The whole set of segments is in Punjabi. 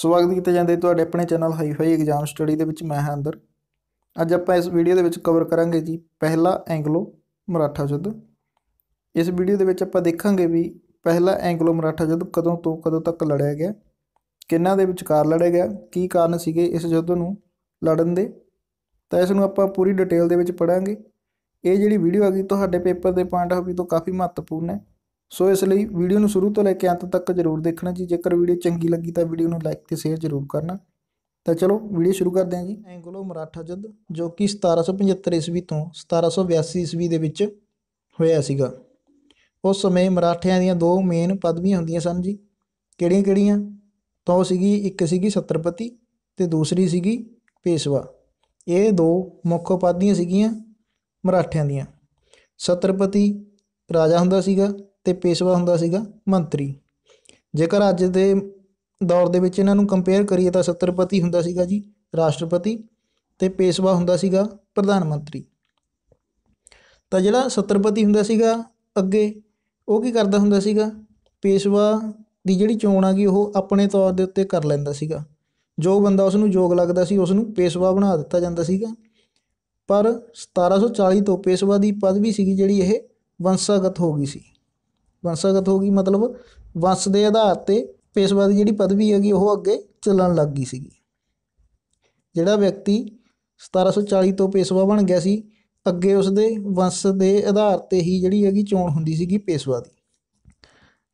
ਸਵਾਗਤ ਕੀਤਾ ਜਾਂਦਾ ਹੈ ਤੁਹਾਡੇ ਆਪਣੇ channel hi fi exam study ਦੇ ਵਿੱਚ ਮੈਂ ਹਾਂ ਅੰਦਰ ਅੱਜ ਆਪਾਂ ਇਸ ਵੀਡੀਓ ਦੇ ਵਿੱਚ ਕਵਰ ਕਰਾਂਗੇ ਜੀ ਪਹਿਲਾ ਐਂਗਲੋ ਮਰਾਠਾ ਯੁੱਧ ਇਸ ਵੀਡੀਓ ਦੇ ਵਿੱਚ ਆਪਾਂ ਦੇਖਾਂਗੇ ਵੀ ਪਹਿਲਾ ਐਂਗਲੋ ਮਰਾਠਾ ਯੁੱਧ ਕਦੋਂ ਤੋਂ ਕਦੋਂ ਤੱਕ ਲੜਿਆ ਗਿਆ ਕਿੰਨਾ ਦੇ ਵਿਚਕਾਰ ਲੜਿਆ ਗਿਆ ਕੀ ਕਾਰਨ ਸੀਗੇ ਇਸ ਯੁੱਧ ਨੂੰ ਲੜਨ ਦੇ ਤਾਂ ਇਸ ਨੂੰ ਆਪਾਂ ਪੂਰੀ ਡਿਟੇਲ ਦੇ ਵਿੱਚ ਪੜਾਂਗੇ ਇਹ ਜਿਹੜੀ ਵੀਡੀਓ ਆ ਗਈ ਤੁਹਾਡੇ ਪੇਪਰ ਦੇ ਪੁਆਇੰਟ ਆਫ ਵੀ ਤੋਂ ਕਾਫੀ ਮਹੱਤਵਪੂਰਨ ਹੈ ਸੋ ਇਸ ਲਈ ਵੀਡੀਓ ਨੂੰ ਸ਼ੁਰੂ ਤੋਂ ਲੈ ਕੇ ਅੰਤ ਤੱਕ ਜ਼ਰੂਰ ਦੇਖਣਾ ਜੀ ਜੇਕਰ ਵੀਡੀਓ ਚੰਗੀ ਲੱਗੀ ਤਾਂ ਵੀਡੀਓ ਨੂੰ ਲਾਈਕ ਤੇ ਸ਼ੇਅਰ ਜ਼ਰੂਰ ਕਰਨਾ ਤਾਂ ਚਲੋ ਵੀਡੀਓ ਸ਼ੁਰੂ ਕਰਦੇ ਹਾਂ ਜੀ ਐਂਗਲੋ ਮਰਾਠਾ ਜੰਦ ਜੋ ਕਿ 1775 ਈਸਵੀ ਤੋਂ 1782 ਈਸਵੀ ਦੇ ਵਿੱਚ ਹੋਇਆ ਸੀਗਾ ਉਸ ਸਮੇਂ ਮਰਾਠਿਆਂ ਦੀਆਂ ਦੋ ਮੇਨ ਪਦਵੀਆਂ ਹੁੰਦੀਆਂ ਸਨ ਜੀ ਕਿਹੜੀਆਂ-ਕਿਹੜੀਆਂ ਤਾਂ ਉਹ ਸੀਗੀ ਇੱਕ ਸੀਗੀ ਛਤਰਪਤੀ ਤੇ ਦੂਸਰੀ ਸੀਗੀ ਪੇਸ਼ਵਾ ਇਹ ਦੋ ਮੁੱਖ ਪਦਵੀਆਂ ਸੀਗੀਆਂ ਮਰਾਠਿਆਂ ਦੀਆਂ ਛਤਰਪਤੀ ਰਾਜਾ ਹੁੰਦਾ ਸੀਗਾ ਤੇ ਪੇਸ਼ਵਾ ਹੁੰਦਾ ਸੀਗਾ ਮੰਤਰੀ ਜੇਕਰ ਅੱਜ ਦੇ ਦੌਰ ਦੇ ਵਿੱਚ ਇਹਨਾਂ ਨੂੰ ਕੰਪੇਅਰ ਕਰੀਏ ਤਾਂ ਸੱਤਰਪਤੀ ਹੁੰਦਾ ਸੀਗਾ ਜੀ ਰਾਸ਼ਟਰਪਤੀ ਤੇ ਪੇਸ਼ਵਾ ਹੁੰਦਾ ਸੀਗਾ ਪ੍ਰਧਾਨ ਮੰਤਰੀ ਤਾਂ ਜਿਹੜਾ ਸੱਤਰਪਤੀ ਹੁੰਦਾ ਸੀਗਾ ਅੱਗੇ ਉਹ ਕੀ ਕਰਦਾ ਹੁੰਦਾ ਸੀਗਾ ਪੇਸ਼ਵਾ ਦੀ ਜਿਹੜੀ ਚੋਣ ਆ ਗਈ ਉਹ ਆਪਣੇ ਤੌਰ ਦੇ ਉੱਤੇ ਕਰ ਲੈਂਦਾ ਸੀਗਾ ਜੋ ਬੰਦਾ ਉਸ ਨੂੰ ਯੋਗ ਲੱਗਦਾ ਸੀ ਉਸ ਨੂੰ ਪੇਸ਼ਵਾ ਬਣਾ ਦਿੱਤਾ ਜਾਂਦਾ ਸੀਗਾ ਪਰ 1740 ਤੋਂ ਪੇਸ਼ਵਾ ਦੀ ਪਦਵੀ ਸੀਗੀ ਜਿਹੜੀ ਇਹ ਵੰਸ਼ਾਗਤ ਹੋ ਗਈ ਸੀ ਵੰਸ਼ਗਤ ਹੋ ਗਈ ਮਤਲਬ ਵੰਸ਼ ਦੇ ਆਧਾਰ ਤੇ ਪੇਸ਼ਵਾ ਦੀ ਜਿਹੜੀ ਪਦਵੀ ਹੈਗੀ ਉਹ ਅੱਗੇ ਚੱਲਣ ਲੱਗ ਗਈ ਸੀਗੀ ਜਿਹੜਾ ਵਿਅਕਤੀ 1740 ਤੋਂ ਪੇਸ਼ਵਾ ਬਣ ਗਿਆ ਸੀ ਅੱਗੇ ਉਸ ਦੇ ਵੰਸ਼ ਦੇ ਆਧਾਰ ਤੇ ਹੀ ਜਿਹੜੀ ਹੈਗੀ ਚੋਣ ਹੁੰਦੀ ਸੀਗੀ ਪੇਸ਼ਵਾ ਦੀ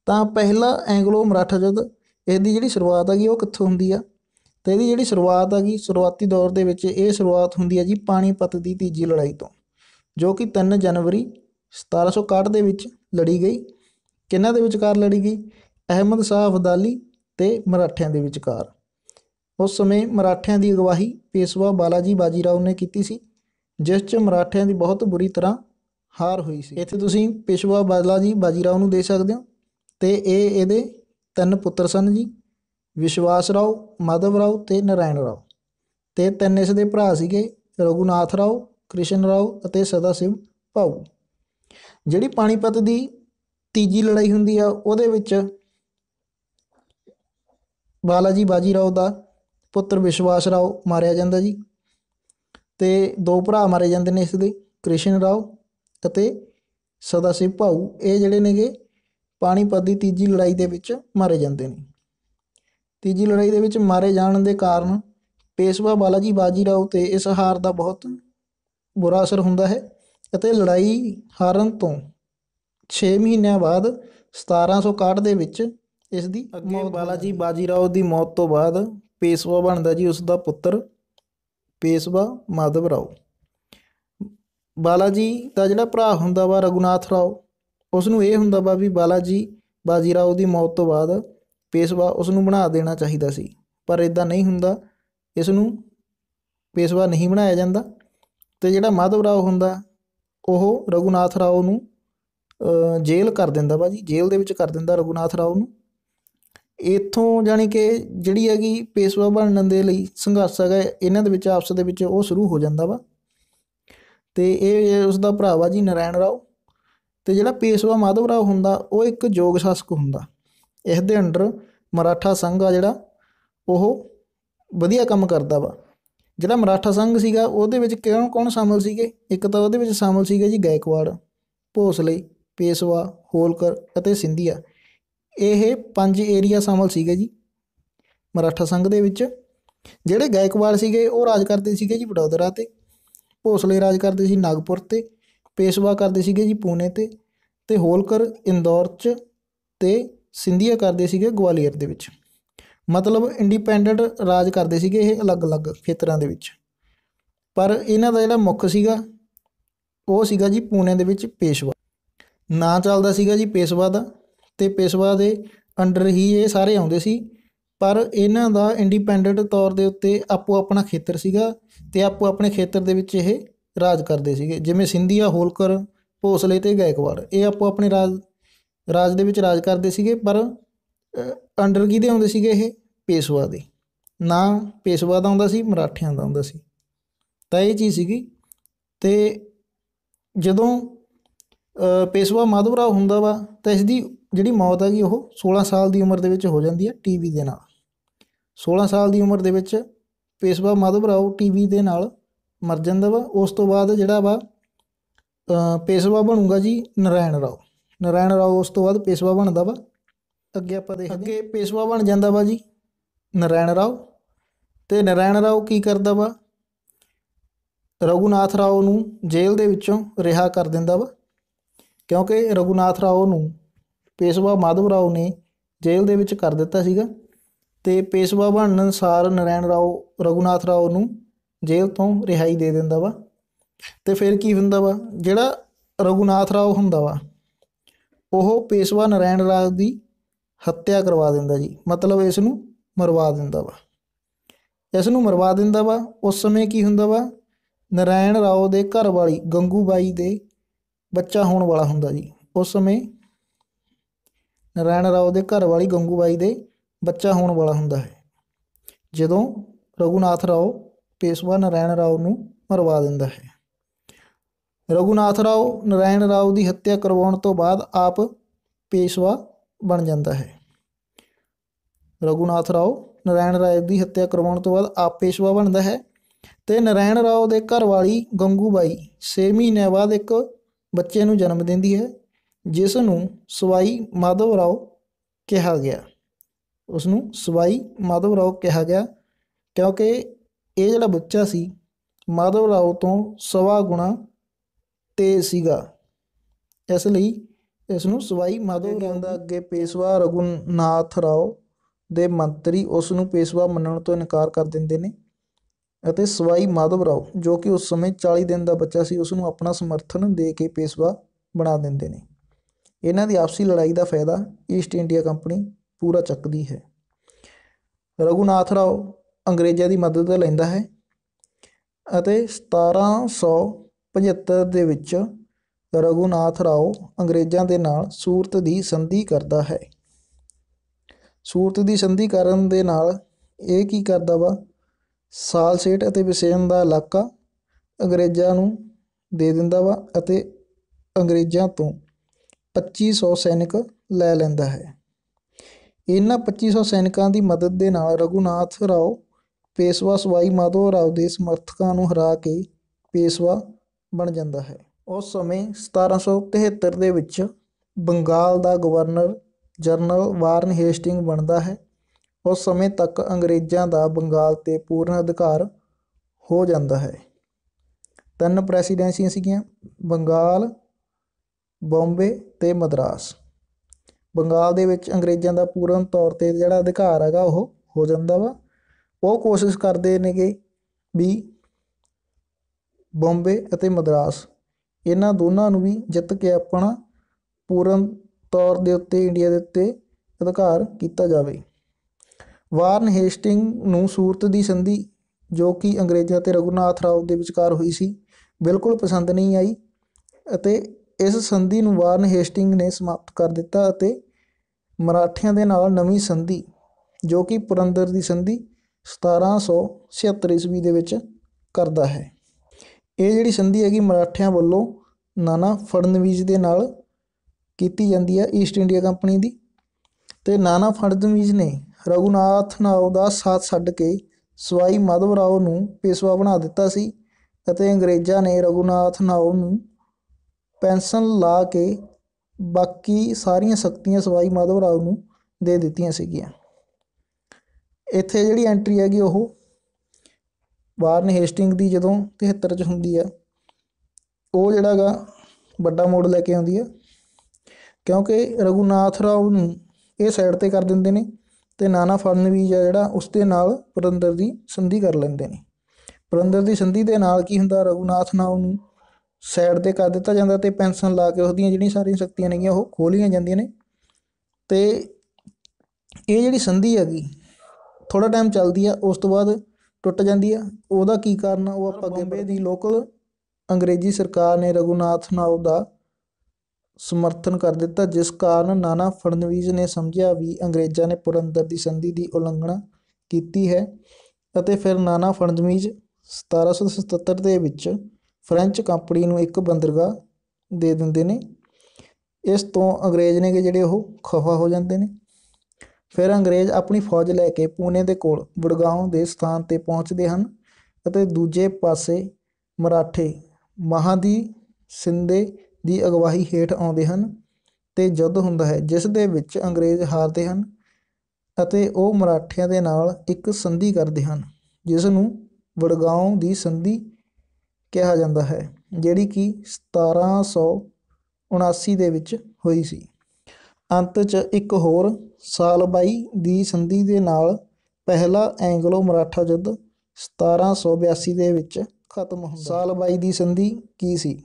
ਤਾਂ ਪਹਿਲਾ ਐਂਗਲੋ ਮਰਾਠਾ ਜਦ ਇਹਦੀ ਜਿਹੜੀ ਸ਼ੁਰੂਆਤ ਹੈਗੀ ਉਹ ਕਿੱਥੋਂ ਹੁੰਦੀ ਆ ਤੇ ਇਹਦੀ ਜਿਹੜੀ ਸ਼ੁਰੂਆਤ ਹੈਗੀ ਸ਼ੁਰੂਆਤੀ ਦੌਰ ਦੇ ਵਿੱਚ ਇਹ ਸ਼ੁਰੂਆਤ ਹੁੰਦੀ ਹੈ ਜੀ ਪਾਣੀਪਤ ਦੀ ਤੀਜੀ ਲੜਾਈ ਤੋਂ ਜੋ ਕਿ 3 ਜਨਵਰੀ 1761 ਦੇ ਵਿੱਚ ਲੜੀ ਗਈ ਕਿੰਨਾਂ ਦੇ ਵਿਚਕਾਰ ਲੜੀ ਗਈ ਅਹਿਮਦ ਸ਼ਾਹ ਅਫਦਾਲੀ ਤੇ ਮਰਾਠਿਆਂ ਦੇ ਵਿਚਕਾਰ ਉਸ ਸਮੇਂ ਮਰਾਠਿਆਂ ਦੀ ਅਗਵਾਹੀ ਪੇਸ਼ਵਾ ਬਾਲਾਜੀ ਬਾਜੀਰਾਓ ਨੇ ਕੀਤੀ ਸੀ ਜਿਸ 'ਚ ਮਰਾਠਿਆਂ ਦੀ ਬਹੁਤ ਬੁਰੀ ਤਰ੍ਹਾਂ ਹਾਰ ਹੋਈ ਸੀ ਇੱਥੇ ਤੁਸੀਂ ਪੇਸ਼ਵਾ ਬਾਲਾਜੀ ਬਾਜੀਰਾਓ ਨੂੰ ਦੇ ਸਕਦੇ ਹੋ ਤੇ ਇਹ ਇਹਦੇ ਤਿੰਨ ਪੁੱਤਰ ਸਨ ਜੀ ਵਿਸ਼ਵਾਸ ਰਾਓ ਮਾਧਵ ਰਾਓ ਤੇ ਨਰਾਇਣ ਰਾਓ ਤੇ ਤਿੰਨ ਇਸ ਦੇ ਭਰਾ ਸੀਗੇ ਰਘੁਨਾਥ ਰਾਓ ਕ੍ਰਿਸ਼ਨ ਰਾਓ ਅਤੇ ਸਦਾ ਸਿੰਘ ਪਾਉ ਜਿਹੜੀ ਪਾਣੀਪਤ ਦੀ ਤੀਜੀ ਲੜਾਈ ਹੁੰਦੀ ਆ ਉਹਦੇ ਵਿੱਚ ਬਾਲਾਜੀ ਬਾਜੀ ਰਾਓ ਦਾ ਪੁੱਤਰ ਵਿਸ਼ਵਾਸ ਰਾਓ ਮਾਰਿਆ ਜਾਂਦਾ ਜੀ ਤੇ ਦੋ ਭਰਾ ਮਾਰੇ ਜਾਂਦੇ ਨੇ ਇਸ ਦੇ ਕ੍ਰਿਸ਼ਨ ਰਾਓ ਅਤੇ ਸਦਾ ਸਿੰਘ ਭਾਉ ਇਹ ਜਿਹੜੇ ਨੇਗੇ ਪਾਣੀਪਤ ਦੀ ਤੀਜੀ ਲੜਾਈ ਦੇ ਵਿੱਚ ਮਾਰੇ ਜਾਂਦੇ ਨੇ ਤੀਜੀ ਲੜਾਈ ਦੇ ਵਿੱਚ ਮਾਰੇ ਜਾਣ ਦੇ ਕਾਰਨ ਪੇਸ਼ਵਾ ਬਾਲਾਜੀ ਬਾਜੀ ਰਾਓ ਤੇ ਇਸ ਹਾਰ ਦਾ ਬਹੁਤ ਬੁਰਾ ਅਸਰ ਹੁੰਦਾ ਹੈ ਅਤੇ ਲੜਾਈ ਹਾਰਨ ਤੋਂ 6 ਮਹੀਨਿਆਂ ਬਾਅਦ 1761 ਦੇ ਵਿੱਚ ਇਸ ਦੀ ਅੱਗੇ ਬਾਲਾਜੀ ਬਾਜੀਰਾਓ ਦੀ ਮੌਤ ਤੋਂ ਬਾਅਦ ਪੇਸ਼ਵਾ ਬਣਦਾ ਜੀ ਉਸ ਦਾ ਪੁੱਤਰ ਪੇਸ਼ਵਾ ਮਾਧਵ ਰਾਓ ਬਾਲਾਜੀ ਦਾ ਜਿਹੜਾ ਭਰਾ ਹੁੰਦਾ ਵਾ ਰਗੁਨਾਥ ਰਾਓ ਉਸ ਨੂੰ ਇਹ ਹੁੰਦਾ ਵਾ ਵੀ ਬਾਲਾਜੀ ਬਾਜੀਰਾਓ ਦੀ ਮੌਤ ਤੋਂ ਬਾਅਦ ਪੇਸ਼ਵਾ ਉਸ ਨੂੰ ਬਣਾ ਦੇਣਾ ਚਾਹੀਦਾ ਸੀ ਪਰ ਇਦਾਂ ਨਹੀਂ ਹੁੰਦਾ ਇਸ ਨੂੰ ਪੇਸ਼ਵਾ ਨਹੀਂ ਬਣਾਇਆ ਜਾਂਦਾ ਤੇ ਜਿਹੜਾ ਮਾਧਵ ਰਾਓ ਹੁੰਦਾ ਉਹ ਰਗੁਨਾਥ ਰਾਓ ਨੂੰ ਜੇਲ੍ਹ ਕਰ ਦਿੰਦਾ ਬਾਜੀ ਜੇਲ੍ਹ ਦੇ ਵਿੱਚ ਕਰ ਦਿੰਦਾ ਰਗੁਨਾਥ ਰਾਓ ਨੂੰ ਇਥੋਂ ਜਾਨੀ ਕਿ ਜਿਹੜੀ ਹੈਗੀ ਪੇਸ਼ਵਾ ਬਣਨ ਦੇ ਲਈ ਸੰਘਰਸ਼ ਹੈਗਾ ਇਹਨਾਂ ਦੇ ਵਿੱਚ ਆਪਸ ਦੇ ਵਿੱਚ ਉਹ ਸ਼ੁਰੂ ਹੋ ਜਾਂਦਾ ਵਾ ਤੇ ਇਹ ਉਸ ਦਾ ਭਰਾ ਵਾ ਜੀ ਨਰਾਇਣ ਰਾਓ ਤੇ ਜਿਹੜਾ ਪੇਸ਼ਵਾ ਮਾਧਵ ਰਾਓ ਹੁੰਦਾ ਉਹ ਇੱਕ ਯੋਗ ਸ਼ਾਸਕ ਹੁੰਦਾ ਇਸ ਦੇ ਅੰਡਰ ਮਰਾਠਾ ਸੰਘ ਆ ਜਿਹੜਾ ਉਹ ਵਧੀਆ ਕੰਮ ਕਰਦਾ ਵਾ ਜਿਹੜਾ ਮਰਾਠਾ ਸੰਘ ਸੀਗਾ ਉਹਦੇ ਵਿੱਚ ਕਿਹੜਾ ਕੌਣ ਸ਼ਾਮਲ ਸੀਗੇ ਇੱਕ ਤਾਂ ਉਹਦੇ ਵਿੱਚ ਸ਼ਾਮਲ ਸੀਗਾ ਜੀ ਗਾਇਕਵਾੜ ਭੋਸਲੇ ਪੇਸ਼ਵਾ ਹੋਲਕਰ ਅਤੇ ਸਿੰਧੀਆ ਇਹ ਪੰਜ ਏਰੀਆ ਸ਼ਾਮਲ ਸੀਗੇ ਜੀ ਮਰਾਠਾ ਸੰਘ ਦੇ ਵਿੱਚ ਜਿਹੜੇ ਗਾਇਕਵਾਲ ਸੀਗੇ ਉਹ ਰਾਜ ਕਰਦੇ ਸੀਗੇ ਜੀ ਵਡੋਦਰਾ ਤੇ ਭੋਸਲੇ ਰਾਜ ਕਰਦੇ ਸੀ ਨਾਗਪੁਰ ਤੇ ਪੇਸ਼ਵਾ ਕਰਦੇ ਸੀਗੇ ਜੀ ਪੂਨੇ ਤੇ ਤੇ ਹੋਲਕਰ ਇੰਦੌਰ 'ਚ ਤੇ ਸਿੰਧੀਆ ਕਰਦੇ ਸੀਗੇ ਗਵਾਲੀਅਰ ਦੇ ਵਿੱਚ ਮਤਲਬ ਇੰਡੀਪੈਂਡੈਂਟ ਰਾਜ ਕਰਦੇ ਸੀਗੇ ਇਹ ਅਲੱਗ-ਅਲੱਗ ਖੇਤਰਾਂ ਦੇ ਵਿੱਚ ਪਰ ਇਹਨਾਂ ਦਾ ਜਿਹੜਾ ਮੁੱਖ ਸੀਗਾ ਉਹ ਸੀਗਾ ਜੀ ਪੂਨੇ ਦੇ ਵਿੱਚ ਪੇਸ਼ਵਾ ਨਾ ਚੱਲਦਾ ਸੀਗਾ ਜੀ ਪੇਸ਼ਵਾ ਦਾ ਤੇ ਪੇਸ਼ਵਾ ਦੇ ਅੰਡਰ ਹੀ ਇਹ ਸਾਰੇ ਆਉਂਦੇ ਸੀ ਪਰ ਇਹਨਾਂ ਦਾ ਇੰਡੀਪੈਂਡੈਂਟ ਤੌਰ ਦੇ ਉੱਤੇ ਆਪੋ ਆਪਣਾ ਖੇਤਰ ਸੀਗਾ ਤੇ ਆਪੋ ਆਪਣੇ ਖੇਤਰ ਦੇ ਵਿੱਚ ਇਹ ਰਾਜ ਕਰਦੇ ਸੀਗੇ ਜਿਵੇਂ ਸਿੰਧੀਆ ਹੋਲਕਰ ਭੋਸਲੇ ਤੇ ਗਾਇਕਵਾੜ ਇਹ ਆਪੋ ਆਪਣੇ ਰਾਜ ਰਾਜ ਦੇ ਵਿੱਚ ਰਾਜ ਕਰਦੇ ਸੀਗੇ ਪਰ ਅੰਡਰ ਕੀ ਦੇ ਆਉਂਦੇ ਸੀਗੇ ਇਹ ਪੇਸ਼ਵਾ ਦੇ ਨਾ ਪੇਸ਼ਵਾ ਦਾ ਆਉਂਦਾ ਸੀ ਮਰਾਠਿਆਂ ਦਾ ਆਉਂਦਾ ਸੀ ਤਾਂ ਇਹ ਚੀਜ਼ ਸੀਗੀ ਤੇ ਜਦੋਂ ਪੇਸ਼ਵਾ ਮਾਧਵਰਾਵ ਹੁੰਦਾ ਵਾ ਤਾਂ ਇਸ ਦੀ ਜਿਹੜੀ ਮੌਤ ਹੈਗੀ ਉਹ 16 ਸਾਲ ਦੀ ਉਮਰ ਦੇ ਵਿੱਚ ਹੋ ਜਾਂਦੀ ਹੈ ਟੀਵੀ ਦੇ ਨਾਲ 16 ਸਾਲ ਦੀ ਉਮਰ ਦੇ ਵਿੱਚ ਪੇਸ਼ਵਾ ਮਾਧਵਰਾਵ ਟੀਵੀ ਦੇ ਨਾਲ ਮਰ ਜਾਂਦਾ ਵਾ ਉਸ ਤੋਂ ਬਾਅਦ ਜਿਹੜਾ ਵਾ ਪੇਸ਼ਵਾ ਬਣੂਗਾ ਜੀ ਨਰਾਇਣ ਰਾਓ ਨਰਾਇਣ ਰਾਓ ਉਸ ਤੋਂ ਬਾਅਦ ਪੇਸ਼ਵਾ ਬਣਦਾ ਵਾ ਅੱਗੇ ਆਪਾਂ ਦੇਖਦੇ ਅੱਗੇ ਪੇਸ਼ਵਾ ਬਣ ਜਾਂਦਾ ਵਾ ਜੀ ਨਰਾਇਣ ਰਾਓ ਤੇ ਨਰਾਇਣ ਰਾਓ ਕੀ ਕਰਦਾ ਵਾ ਰਘੁਨਾਥ ਰਾਓ ਨੂੰ ਜੇਲ੍ਹ ਦੇ ਵਿੱਚੋਂ ਰਿਹਾ ਕਰ ਦਿੰਦਾ ਵਾ ਕਿਉਂਕਿ ਰਘੁਨਾਥ ਰਾਓ ਨੂੰ ਪੇਸ਼ਵਾ ਮਾਧਵ ਰਾਓ ਨੇ ਜੇਲ੍ਹ ਦੇ ਵਿੱਚ ਕਰ ਦਿੱਤਾ ਸੀਗਾ ਤੇ ਪੇਸ਼ਵਾ ਬਣਨ ਅਨਸਾਰ ਨਰੈਣ ਰਾਓ ਰਘੁਨਾਥ ਰਾਓ ਨੂੰ ਜੇਲ੍ਹ ਤੋਂ ਰਿਹਾਈ ਦੇ ਦਿੰਦਾ ਵਾ ਤੇ ਫਿਰ ਕੀ ਹੁੰਦਾ ਵਾ ਜਿਹੜਾ ਰਘੁਨਾਥ ਰਾਓ ਹੁੰਦਾ ਵਾ ਉਹ ਪੇਸ਼ਵਾ ਨਰੈਣ ਰਾਓ ਦੀ ਹੱਤਿਆ ਕਰਵਾ ਦਿੰਦਾ ਜੀ ਮਤਲਬ ਇਸ ਨੂੰ ਮਰਵਾ ਦਿੰਦਾ ਵਾ ਇਸ ਨੂੰ ਮਰਵਾ ਦਿੰਦਾ ਵਾ ਉਸ ਸਮੇਂ ਕੀ ਹੁੰਦਾ ਵਾ ਨਰੈਣ ਰਾਓ ਦੇ ਘਰ ਵਾਲੀ ਗੰਗੂ ਬਾਈ ਦੇ ਬੱਚਾ ਹੋਣ ਵਾਲਾ ਹੁੰਦਾ ਜੀ ਉਸ ਸਮੇਂ ਨਰਾਇਣ ਰਾਓ ਦੇ ਘਰ ਵਾਲੀ ਗੰਗੂਬਾਈ ਦੇ ਬੱਚਾ ਹੋਣ ਵਾਲਾ ਹੁੰਦਾ ਹੈ ਜਦੋਂ ਰਘੁਨਾਥ ਰਾਓ ਪੇਸ਼ਵਾ ਨਰਾਇਣ ਰਾਓ ਨੂੰ ਮਰਵਾ ਦਿੰਦਾ ਹੈ ਰਘੁਨਾਥ ਰਾਓ ਨਰਾਇਣ ਰਾਓ ਦੀ ਹੱਤਿਆ ਕਰਵਾਉਣ ਤੋਂ ਬਾਅਦ ਆਪ ਪੇਸ਼ਵਾ ਬਣ ਜਾਂਦਾ ਹੈ ਰਘੁਨਾਥ ਰਾਓ ਨਰਾਇਣ ਰਾਏ ਦੀ ਹੱਤਿਆ ਕਰਵਾਉਣ ਤੋਂ ਬਾਅਦ ਆਪ ਪੇਸ਼ਵਾ ਬਣਦਾ ਹੈ ਤੇ ਨਰਾਇਣ ਰਾਓ ਦੇ ਘਰ ਵਾਲੀ ਗੰਗੂਬਾਈ 6 ਮਹੀਨੇ ਬਾਅਦ ਇੱਕ ਬੱਚੇ ਨੂੰ ਜਨਮ ਦਿੰਦੀ ਹੈ ਜਿਸ ਨੂੰ ਸਵਾਈ ਮਾਧਵ ਰਾਓ ਕਿਹਾ ਗਿਆ ਉਸ ਨੂੰ ਸਵਾਈ ਮਾਧਵ ਰਾਓ ਕਿਹਾ ਗਿਆ ਕਿਉਂਕਿ ਇਹ ਜਿਹੜਾ ਬੱਚਾ ਸੀ ਮਾਧਵ ਰਾਓ ਤੋਂ ਸਵਾ ਗੁਣਾ ਤੇ ਸੀਗਾ ਇਸ ਲਈ ਇਸ ਨੂੰ ਸਵਾਈ ਮਾਧਵ ਰਾਓ ਦਾ ਅੱਗੇ ਪੇਸ਼ਵਾ ਰਗੁਨਾਥ ਰਾਓ ਦੇ ਮੰਤਰੀ ਉਸ ਨੂੰ ਪੇਸ਼ਵਾ ਮੰਨਣ ਤੋਂ ਇਨਕਾਰ ਕਰ ਦਿੰਦੇ ਨੇ ਅਤੇ ਸਵਾਈ ਮਾਧਵ ਰਾਓ ਜੋ ਕਿ ਉਸ ਸਮੇਂ 40 ਦਿਨ ਦਾ ਬੱਚਾ ਸੀ ਉਸ ਨੂੰ ਆਪਣਾ ਸਮਰਥਨ ਦੇ ਕੇ ਪੇਸ਼ਵਾ ਬਣਾ ਦਿੰਦੇ ਨੇ ਇਹਨਾਂ ਦੀ ਆਪਸੀ ਲੜਾਈ ਦਾ ਫਾਇਦਾ ਈਸਟ ਇੰਡੀਆ ਕੰਪਨੀ ਪੂਰਾ ਚੱਕਦੀ ਹੈ ਰਘੁਨਾਥ ਰਾਓ ਅੰਗਰੇਜ਼ਾਂ ਦੀ ਮਦਦ ਲੈਂਦਾ ਹੈ ਅਤੇ 1775 ਦੇ ਵਿੱਚ ਰਘੁਨਾਥ ਰਾਓ ਅੰਗਰੇਜ਼ਾਂ ਦੇ ਨਾਲ ਸੂਰਤ ਦੀ ਸੰਧੀ ਕਰਦਾ ਹੈ ਸੂਰਤ ਦੀ ਸੰਧੀ ਕਰਨ ਦੇ ਨਾਲ ਇਹ ਕੀ ਕਰਦਾ ਵਾ ਸਾਲਸੇਟ ਅਤੇ ਵਿਸੇਨ ਦਾ ਇਲਾਕਾ ਅੰਗਰੇਜ਼ਾਂ ਨੂੰ ਦੇ ਦਿੰਦਾ ਵਾ ਅਤੇ ਅੰਗਰੇਜ਼ਾਂ ਤੋਂ 2500 ਸੈਨਿਕ ਲੈ ਲੈਂਦਾ ਹੈ ਇਹਨਾਂ 2500 ਸੈਨਿਕਾਂ ਦੀ ਮਦਦ ਦੇ ਨਾਲ ਰਘੁਨਾਥ ਰਾਓ ਪੇਸ਼ਵਾ ਸਵਾਈ ਮਾਧੋ ਰਾਓ ਦੇ ਸਮਰਥਕਾਂ ਨੂੰ ਹਰਾ ਕੇ ਪੇਸ਼ਵਾ ਬਣ ਜਾਂਦਾ ਹੈ ਉਸ ਸਮੇਂ 1773 ਦੇ ਵਿੱਚ ਬੰਗਾਲ ਦਾ ਗਵਰਨਰ ਜਨਰਲ ਵਾਰਨ ਹੇਸਟਿੰਗ ਬਣਦਾ ਹੈ ਉਸ ਸਮੇਂ ਤੱਕ ਅੰਗਰੇਜ਼ਾਂ ਦਾ ਬੰਗਾਲ ਤੇ ਪੂਰਨ ਅਧਿਕਾਰ ਹੋ ਜਾਂਦਾ ਹੈ ਤਿੰਨ ਪ੍ਰੈਸੀਡੈਂਸੀਆਂ ਸੀਗੀਆਂ ਬੰਗਾਲ ਬੰਬੇ ਤੇ ਮਦਰਾਸ ਬੰਗਾਲ ਦੇ ਵਿੱਚ ਅੰਗਰੇਜ਼ਾਂ ਦਾ ਪੂਰਨ ਤੌਰ ਤੇ ਜਿਹੜਾ ਅਧਿਕਾਰ ਹੈਗਾ ਉਹ ਹੋ ਜਾਂਦਾ ਵਾ ਉਹ ਕੋਸ਼ਿਸ਼ ਕਰਦੇ ਨੇਗੇ ਵੀ ਬੰਬੇ ਅਤੇ ਮਦਰਾਸ ਇਹਨਾਂ ਦੋਨਾਂ ਨੂੰ ਵੀ ਜਿੱਤ ਕੇ ਆਪਣਾ ਪੂਰਨ ਤੌਰ ਦੇ ਉੱਤੇ ਇੰਡੀਆ ਦੇ ਉੱਤੇ ਅਧਿਕਾਰ ਕੀਤਾ ਜਾਵੇ ਵਾਰਨ ਹੇਸਟਿੰਗ ਨੂੰ ਸੂਰਤ ਦੀ ਸੰਧੀ ਜੋ ਕਿ ਅੰਗਰੇਜ਼ਾਂ ਤੇ ਰਗੁਨਾਥ ਰਾਓ ਦੇ ਵਿਚਕਾਰ ਹੋਈ ਸੀ ਬਿਲਕੁਲ ਪਸੰਦ ਨਹੀਂ ਆਈ ਅਤੇ ਇਸ ਸੰਧੀ ਨੂੰ ਵਾਰਨ ਹੇਸਟਿੰਗ ਨੇ ਸਮਾਪਤ ਕਰ ਦਿੱਤਾ ਅਤੇ ਮਰਾਠਿਆਂ ਦੇ ਨਾਲ ਨਵੀਂ ਸੰਧੀ ਜੋ ਕਿ ਪੁਰੰਦਰ ਦੀ ਸੰਧੀ 1776 ਈਸਵੀ ਦੇ ਵਿੱਚ ਕਰਦਾ ਹੈ ਇਹ ਜਿਹੜੀ ਸੰਧੀ ਹੈਗੀ ਮਰਾਠਿਆਂ ਵੱਲੋਂ ਨਾਨਾ ਫੜਨਵੀਜ ਦੇ ਨਾਲ ਕੀਤੀ ਜਾਂਦੀ ਹੈ ਈਸਟ ਇੰਡੀਆ ਕੰਪਨੀ ਦੀ ਤੇ ਨਾਨਾ ਫੜਨਵੀਜ ਨੇ ਰਗੁਨਾਥ ਨਾਉ ਦਾ ਸਾਥ ਛੱਡ ਕੇ ਸਵਾਈ ਮਾਧਵ ਰਾਓ ਨੂੰ ਪੇਸ਼ਵਾ ਬਣਾ ਦਿੱਤਾ ਸੀ ਅਤੇ ਅੰਗਰੇਜ਼ਾਂ ਨੇ ਰਗੁਨਾਥ ਨਾਉ ਨੂੰ ਪੈਨਸ਼ਨ ਲਾ ਕੇ ਬਾਕੀ ਸਾਰੀਆਂ ਸ਼ਕਤੀਆਂ ਸਵਾਈ ਮਾਧਵ ਰਾਓ ਨੂੰ ਦੇ ਦਿੱਤੀਆਂ ਸੀਗੀਆਂ ਇੱਥੇ ਜਿਹੜੀ ਐਂਟਰੀ ਹੈਗੀ ਉਹ ਵਾਰਨ ਹੇਸਟਿੰਗ ਦੀ ਜਦੋਂ 73 ਚ ਹੁੰਦੀ ਆ ਉਹ ਜਿਹੜਾਗਾ ਵੱਡਾ ਮੋੜ ਲੈ ਕੇ ਆਉਂਦੀ ਆ ਕਿਉਂਕਿ ਰਗੁਨਾਥ ਰਾਓ ਨੂੰ ਇਹ ਸਾਈਡ ਤੇ ਕਰ ਦਿੰਦੇ ਨੇ ਤੇ ਨਾਨਾ ਫੜਨਵੀਜ ਆ ਜਿਹੜਾ ਉਸ ਦੇ ਨਾਲ ਪੁਰੰਦਰ ਦੀ ਸੰਧੀ ਕਰ ਲੈਂਦੇ ਨੇ ਪੁਰੰਦਰ ਦੀ ਸੰਧੀ ਦੇ ਨਾਲ ਕੀ ਹੁੰਦਾ ਰਘੁਨਾਥ ਨਾਉ ਨੂੰ ਸਾਈਡ ਤੇ ਕਰ ਦਿੱਤਾ ਜਾਂਦਾ ਤੇ ਪੈਨਸ਼ਨ ਲਾ ਕੇ ਉਹਦੀਆਂ ਜਿਹੜੀਆਂ ਸਾਰੀਆਂ ਸ਼ਕਤੀਆਂ ਨੇਗੀਆਂ ਉਹ ਖੋਲੀਆਂ ਜਾਂਦੀਆਂ ਨੇ ਤੇ ਇਹ ਜਿਹੜੀ ਸੰਧੀ ਹੈਗੀ ਥੋੜਾ ਟਾਈਮ ਚੱਲਦੀ ਆ ਉਸ ਤੋਂ ਬਾਅਦ ਟੁੱਟ ਜਾਂਦੀ ਆ ਉਹਦਾ ਕੀ ਕਾਰਨ ਉਹ ਆਪਾਂ ਅੱਗੇ ਦੀ ਲੋਕਲ ਅੰਗਰੇਜ਼ੀ ਸਰਕਾਰ ਨੇ ਰਘੁਨਾਥ ਨਾਉ ਦਾ ਸਮਰਥਨ ਕਰ ਦਿੱਤਾ ਜਿਸ ਕਾਰਨ ਨਾਨਾ ਫੜਨਵੀਜ ਨੇ ਸਮਝਿਆ ਵੀ ਅੰਗਰੇਜ਼ਾਂ ਨੇ ਪੁਰੰਦਰ ਦੀ ਸੰਧੀ ਦੀ ਉਲੰਘਣਾ ਕੀਤੀ ਹੈ ਅਤੇ ਫਿਰ ਨਾਨਾ ਫੜਨਵੀਜ 1777 ਦੇ ਵਿੱਚ ਫ੍ਰੈਂਚ ਕੰਪਨੀ ਨੂੰ ਇੱਕ ਬੰਦਰਗਾਹ ਦੇ ਦਿੰਦੇ ਨੇ ਇਸ ਤੋਂ ਅੰਗਰੇਜ਼ ਨੇ ਜਿਹੜੇ ਉਹ ਖਫਾ ਹੋ ਜਾਂਦੇ ਨੇ ਫਿਰ ਅੰਗਰੇਜ਼ ਆਪਣੀ ਫੌਜ ਲੈ ਕੇ ਪੂਨੇ ਦੇ ਕੋਲ ਵੜਗਾਉਂ ਦੇ ਸਥਾਨ ਤੇ ਪਹੁੰਚਦੇ ਹਨ ਅਤੇ ਦੂਜੇ ਪਾਸੇ ਮਰਾਠੇ ਮਹਾਦੀ ਸਿੰਦੇ ਦੀ ਅਗਵਾਈ ਹੇਠ ਆਉਂਦੇ ਹਨ ਤੇ ਜਦ ਹੁੰਦਾ ਹੈ ਜਿਸ ਦੇ ਵਿੱਚ ਅੰਗਰੇਜ਼ ਹਾਰਦੇ ਹਨ ਅਤੇ ਉਹ ਮਰਾਠਿਆਂ ਦੇ ਨਾਲ ਇੱਕ ਸੰਧੀ ਕਰਦੇ ਹਨ ਜਿਸ ਨੂੰ ਵੜਗਾਉਂ ਦੀ ਸੰਧੀ ਕਿਹਾ ਜਾਂਦਾ ਹੈ ਜਿਹੜੀ ਕਿ 1779 ਦੇ ਵਿੱਚ ਹੋਈ ਸੀ ਅੰਤ 'ਚ ਇੱਕ ਹੋਰ ਸਾਲਬਾਈ ਦੀ ਸੰਧੀ ਦੇ ਨਾਲ ਪਹਿਲਾ ਐਂਗਲੋ ਮਰਾਠਾ ਯੁੱਧ 1782 ਦੇ ਵਿੱਚ ਖਤਮ ਹੁੰਦਾ ਸਾਲਬਾਈ ਦੀ ਸੰਧੀ ਕੀ ਸੀ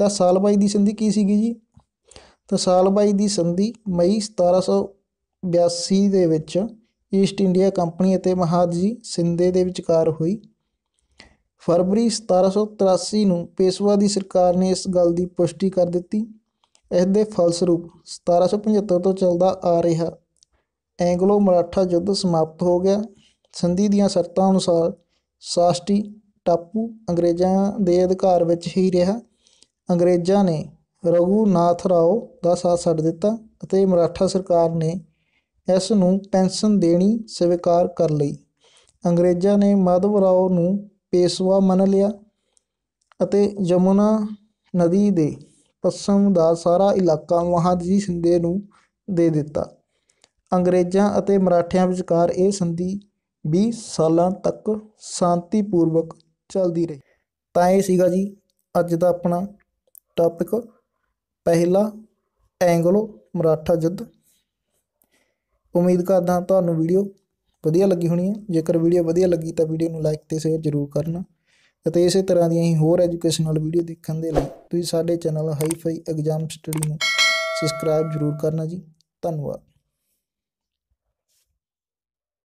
ਤਾਂ ਸਾਲਬਾਈ ਦੀ ਸੰਧੀ ਕੀ ਸੀਗੀ ਜੀ ਤਾਂ ਸਾਲਬਾਈ ਦੀ ਸੰਧੀ ਮਈ 1782 ਦੇ ਵਿੱਚ ਈਸਟ ਇੰਡੀਆ ਕੰਪਨੀ ਅਤੇ ਮਹਾਦਜੀ ਸਿੰਦੇ ਦੇ ਵਿਚਕਾਰ ਹੋਈ ਫਰਵਰੀ 1783 ਨੂੰ ਪੇਸ਼ਵਾ ਦੀ ਸਰਕਾਰ ਨੇ ਇਸ ਗੱਲ ਦੀ ਪੁਸ਼ਟੀ ਕਰ ਦਿੱਤੀ ਇਸ ਦੇ ਫਲਸਰੂਪ 1775 ਤੋਂ ਚੱਲਦਾ ਆ ਰਿਹਾ ਐਂਗਲੋ ਮਰਾਠਾ ਯੁੱਧ ਸਮਾਪਤ ਹੋ ਗਿਆ ਸੰਧੀ ਦੀਆਂ ਸ਼ਰਤਾਂ ਅਨੁਸਾਰ ਸਾਸ਼ਟੀ ਟਾਪੂ ਅੰਗਰੇਜ਼ਾਂ ਦੇ ਅਧਿਕਾਰ ਵਿੱਚ ਹੀ ਰਿਹਾ ਅੰਗਰੇਜ਼ਾਂ ਨੇ ਰਘੂਨਾਥ ਰਾਓ ਦਾ ਸਾਥ ਛੱਡ ਦਿੱਤਾ ਅਤੇ ਮਰਾਠਾ ਸਰਕਾਰ ਨੇ ਇਸ ਨੂੰ ਪੈਨਸ਼ਨ ਦੇਣੀ ਸਵੀਕਾਰ ਕਰ ਲਈ ਅੰਗਰੇਜ਼ਾਂ ਨੇ ਮਾਧਵ ਰਾਓ ਨੂੰ ਪੇਸ਼ਵਾ ਮੰਨ ਲਿਆ ਅਤੇ ਜਮੁਨਾ ਨਦੀ ਦੇ ਪਸਮ ਦਾ ਸਾਰਾ ਇਲਾਕਾ ਮਹਾਦਜੀ ਸਿੰਦੇ ਨੂੰ ਦੇ ਦਿੱਤਾ ਅੰਗਰੇਜ਼ਾਂ ਅਤੇ ਮਰਾਠਿਆਂ ਵਿਚਕਾਰ ਇਹ ਸੰਧੀ 20 ਸਾਲਾਂ ਤੱਕ ਸ਼ਾਂਤੀਪੂਰਵਕ ਚੱਲਦੀ ਰਹੀ ਤਾਂ ਇਹ ਸੀਗਾ ਜੀ ਅੱਜ ਦਾ ਆਪਣਾ ਟਾਪਿਕ ਪਹਿਲਾ ਐਂਗਲੋ ਮਰਾਠਾ ਯੁੱਧ ਉਮੀਦ ਕਰਦਾ ਤੁਹਾਨੂੰ ਵੀਡੀਓ ਵਧੀਆ ਲੱਗੀ ਹੋਣੀ ਹੈ ਜੇਕਰ ਵੀਡੀਓ ਵਧੀਆ ਲੱਗੀ ਤਾਂ ਵੀਡੀਓ ਨੂੰ ਲਾਈਕ ਤੇ ਸ਼ੇਅਰ ਜ਼ਰੂਰ ਕਰਨਾ ਅਤੇ ਇਸੇ ਤਰ੍ਹਾਂ ਦੀਆਂ ਹੀ ਹੋਰ ਐਜੂਕੇਸ਼ਨਲ ਵੀਡੀਓ ਦੇਖਣ ਦੇ ਲਈ ਤੁਸੀਂ ਸਾਡੇ ਚੈਨਲ ਹਾਈਫਾਈ ਐਗਜ਼ਾਮ ਸਟੱਡੀ ਨੂੰ ਸਬਸਕ੍ਰਾਈਬ ਜ਼ਰੂਰ ਕਰਨਾ ਜੀ ਧੰਨਵਾਦ